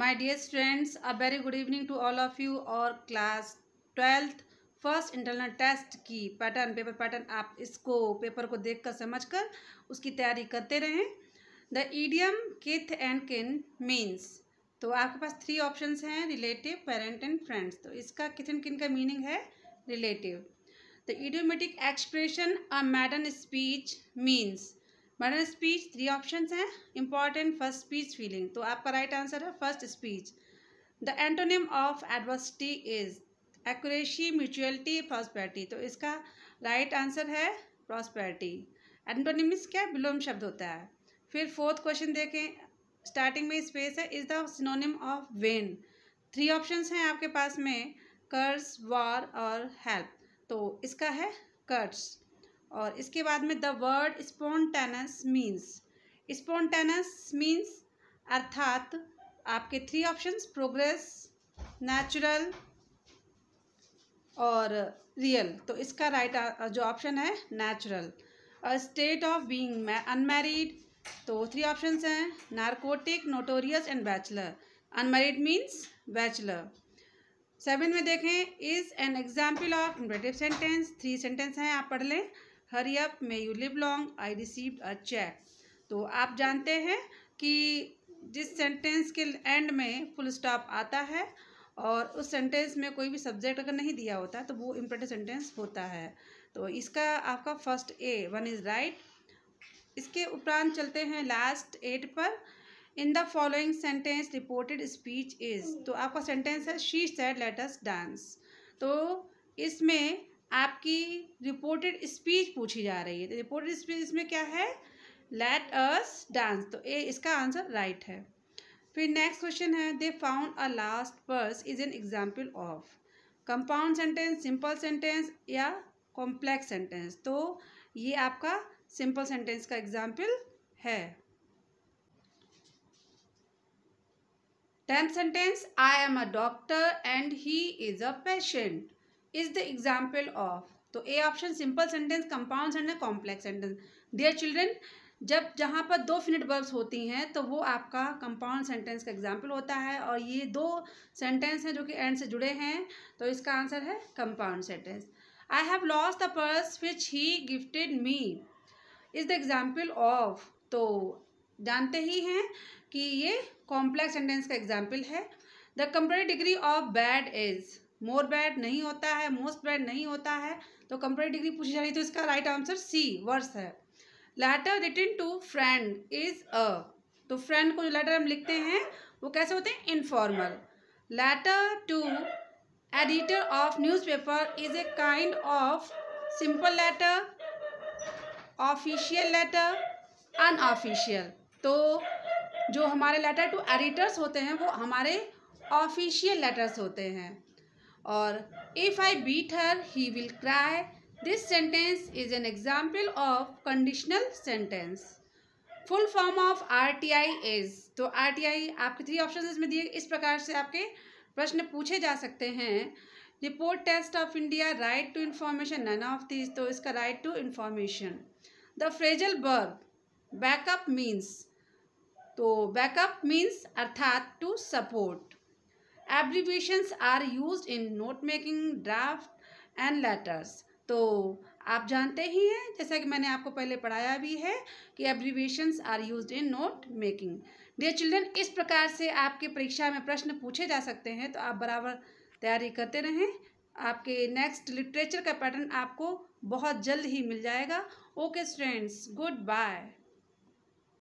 my dear students a very good evening to all of you और class twelfth first internal test की pattern paper pattern आप इसको paper को देख कर समझ कर उसकी तैयारी करते रहें the idiom kith and kin means तो आपके पास थ्री ऑप्शन हैं रिलेटिव पेरेंट एंड फ्रेंड्स तो इसका किथ एंड किन का मीनिंग है relative the idiomatic expression a maiden speech means modern speech three option हैं इंपॉर्टेंट फर्स्ट स्पीच फीलिंग तो आपका राइट आंसर है first speech the antonym of adversity is accuracy mutuality prosperity तो इसका right right answer है prosperity antonyms क्या विलोम शब्द होता है फिर फोर्थ क्वेश्चन देखें स्टार्टिंग में स्पेस है is the synonym of vain three options हैं आपके पास में कर्स वार और हेल्प तो इसका है कर्स और इसके बाद में the word spontaneous means spontaneous means अर्थात आपके थ्री ऑप्शंस प्रोग्रेस नेचुरल और रियल तो इसका राइट right जो ऑप्शन है natural state of being unmarried तो थ्री ऑप्शंस हैं narcotic notorious and bachelor unmarried means bachelor seven में देखें is an example of imperative sentence three sentence हैं आप पढ़ लें hurry up may you live long I received a cheque तो आप जानते हैं कि जिस सेंटेंस के एंड में फुल स्टॉप आता है और उस सेंटेंस में कोई भी सब्जेक्ट अगर नहीं दिया होता तो वो इम्पोर्टेंट सेंटेंस होता है तो इसका आपका first A one is right इसके उपरांत चलते हैं लास्ट एट पर in the following sentence reported speech is तो आपका सेंटेंस है she said let us dance तो इसमें आपकी रिपोर्टेड स्पीच पूछी जा रही है तो रिपोर्टेड स्पीच इसमें क्या है लेट अस डांस तो ए इसका आंसर राइट right है फिर नेक्स्ट क्वेश्चन है they found a last purse is an example of compound sentence simple sentence या कॉम्प्लेक्स सेंटेंस तो ये आपका सिंपल सेंटेंस का एग्जाम्पल है tenth sentence I am a doctor and he is a patient is the example of तो A option simple sentence compound sentence complex sentence dear children जब जहाँ पर दो फिनिट वर्ब्स होती हैं तो वो आपका कंपाउंड सेंटेंस का एग्जाम्पल होता है और ये दो सेंटेंस हैं जो कि एंड से जुड़े हैं तो इसका आंसर है compound sentence I have lost the purse which he gifted me is the example of तो जानते ही हैं कि ये कॉम्प्लेक्स सेंटेंस का एग्जाम्पल है the comparative degree of bad is more bad नहीं होता है मोस्ट बैड नहीं होता है तो कंपेयर डिग्री पूछी जा रही तो इसका राइट आंसर सी वर्स है letter return to friend is a तो फ्रेंड को जो लेटर हम लिखते हैं वो कैसे होते हैं informal letter to editor of newspaper is a kind of simple letter official letter unofficial तो जो हमारे लेटर टू एडिटर्स होते हैं वो हमारे ऑफिशियल लेटर्स होते हैं और if I beat her he will cry this sentence is an example of conditional sentence full form of R T I is तो आर टी आई आपके थ्री ऑप्शन इसमें दिए इस प्रकार से आपके प्रश्न पूछे जा सकते हैं report test of India right to information none of this तो इसका right to information the phrasal verb backup means तो बैकअप मीन्स अर्थात to support abbreviations are use in note making draft and letters तो आप जानते ही हैं जैसा कि मैंने आपको पहले पढ़ाया भी है कि abbreviations are use in note making dear children इस प्रकार से आपके परीक्षा में प्रश्न पूछे जा सकते हैं तो आप बराबर तैयारी करते रहें आपके नेक्स्ट लिटरेचर का पैटर्न आपको बहुत जल्द ही मिल जाएगा ओके स्टूडेंट्स गुड बाय